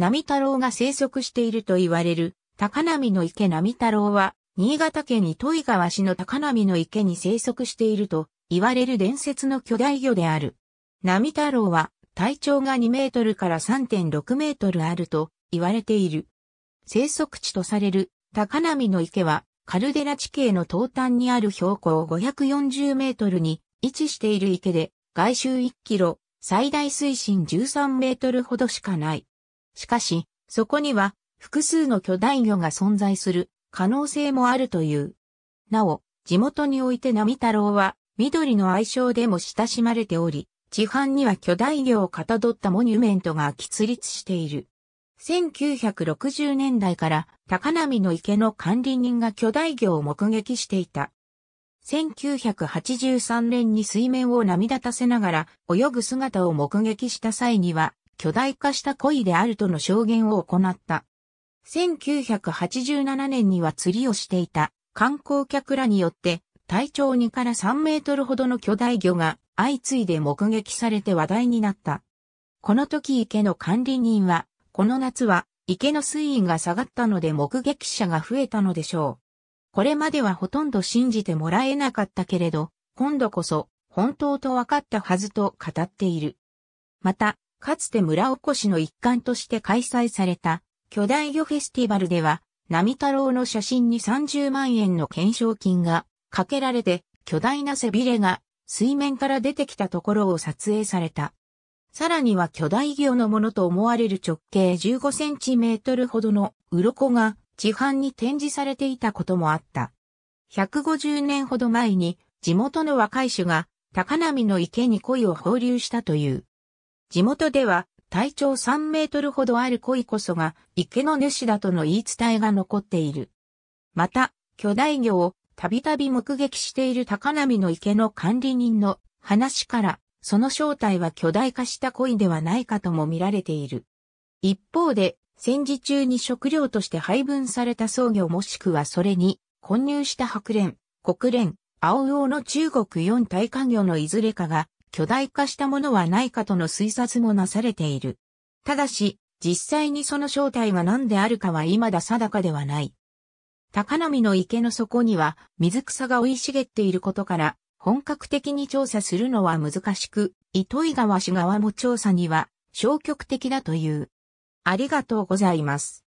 波太郎が生息していると言われる、高波の池波太郎は、新潟県に糸魚川市の高波の池に生息していると言われる伝説の巨大魚である。波太郎は、体長が2メートルから3.6メートルあると言われている。生息地とされる高波の池はカルデラ地形の東端にある標高540メートルに位置している池で外周1キロ、最大水深13メートルほどしかない。しかし、そこには複数の巨大魚が存在する可能性もあるという。なお、地元において波太郎は緑の愛称でも親しまれており、地販には巨大魚をかたどったモニュメントが喫立している。1960年代から高波の池の管理人が巨大魚を目撃していた。1983年に水面を波立たせながら泳ぐ姿を目撃した際には巨大化した鯉であるとの証言を行った。1987年には釣りをしていた観光客らによって体長2から3メートルほどの巨大魚が相次いで目撃されて話題になった。この時池の管理人は、この夏は池の水位が下がったので目撃者が増えたのでしょう。これまではほとんど信じてもらえなかったけれど、今度こそ本当と分かったはずと語っている。また、かつて村おこしの一環として開催された巨大魚フェスティバルでは、波太郎の写真に30万円の懸賞金がかけられて巨大な背びれが水面から出てきたところを撮影された。さらには巨大魚のものと思われる直径15センチメートルほどの鱗が地販に展示されていたこともあった。150年ほど前に地元の若い種が高波の池に鯉を放流したという。地元では体長3メートルほどある鯉こそが池の主だとの言い伝えが残っている。また、巨大魚をたびたび目撃している高波の池の管理人の話から、その正体は巨大化した鯉ではないかとも見られている。一方で、戦時中に食料として配分された草魚もしくはそれに混入した白蓮、黒蓮、青魚の中国四大化魚のいずれかが巨大化したものはないかとの推察もなされている。ただし、実際にその正体が何であるかは未だ定かではない。高波の池の底には水草が生い茂っていることから、本格的に調査するのは難しく、糸井川市側も調査には消極的だという。ありがとうございます。